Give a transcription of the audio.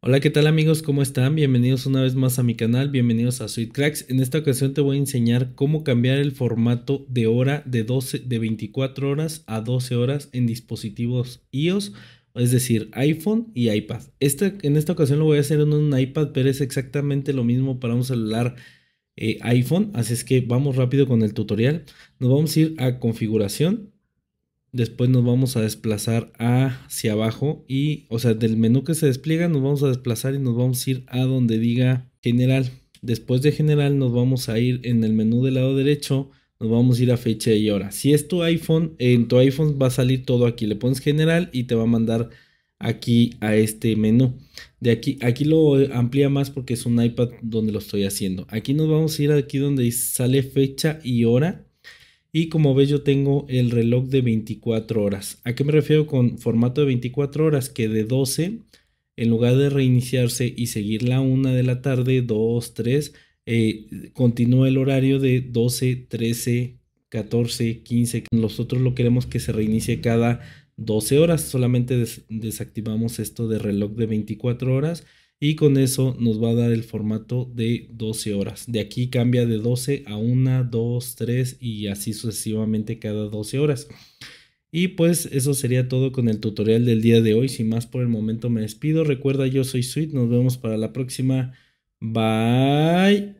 Hola, ¿qué tal amigos? ¿Cómo están? Bienvenidos una vez más a mi canal, bienvenidos a Sweet Cracks. En esta ocasión te voy a enseñar cómo cambiar el formato de hora de 12 de 24 horas a 12 horas en dispositivos iOS, es decir, iPhone y iPad. Esta, en esta ocasión lo voy a hacer en un iPad, pero es exactamente lo mismo para un celular eh, iPhone, así es que vamos rápido con el tutorial. Nos vamos a ir a configuración, Después nos vamos a desplazar hacia abajo y, o sea, del menú que se despliega nos vamos a desplazar y nos vamos a ir a donde diga general. Después de general nos vamos a ir en el menú del lado derecho, nos vamos a ir a fecha y hora. Si es tu iPhone, en tu iPhone va a salir todo aquí. Le pones general y te va a mandar aquí a este menú. De aquí, aquí lo amplía más porque es un iPad donde lo estoy haciendo. Aquí nos vamos a ir aquí donde sale fecha y hora. Y como ves yo tengo el reloj de 24 horas. ¿A qué me refiero con formato de 24 horas? Que de 12, en lugar de reiniciarse y seguir la 1 de la tarde, 2, 3, eh, continúa el horario de 12, 13, 14, 15. Nosotros lo queremos que se reinicie cada 12 horas. Solamente desactivamos esto de reloj de 24 horas y con eso nos va a dar el formato de 12 horas. De aquí cambia de 12 a 1, 2, 3 y así sucesivamente cada 12 horas. Y pues eso sería todo con el tutorial del día de hoy. Sin más por el momento me despido. Recuerda, yo soy Sweet. Nos vemos para la próxima. Bye.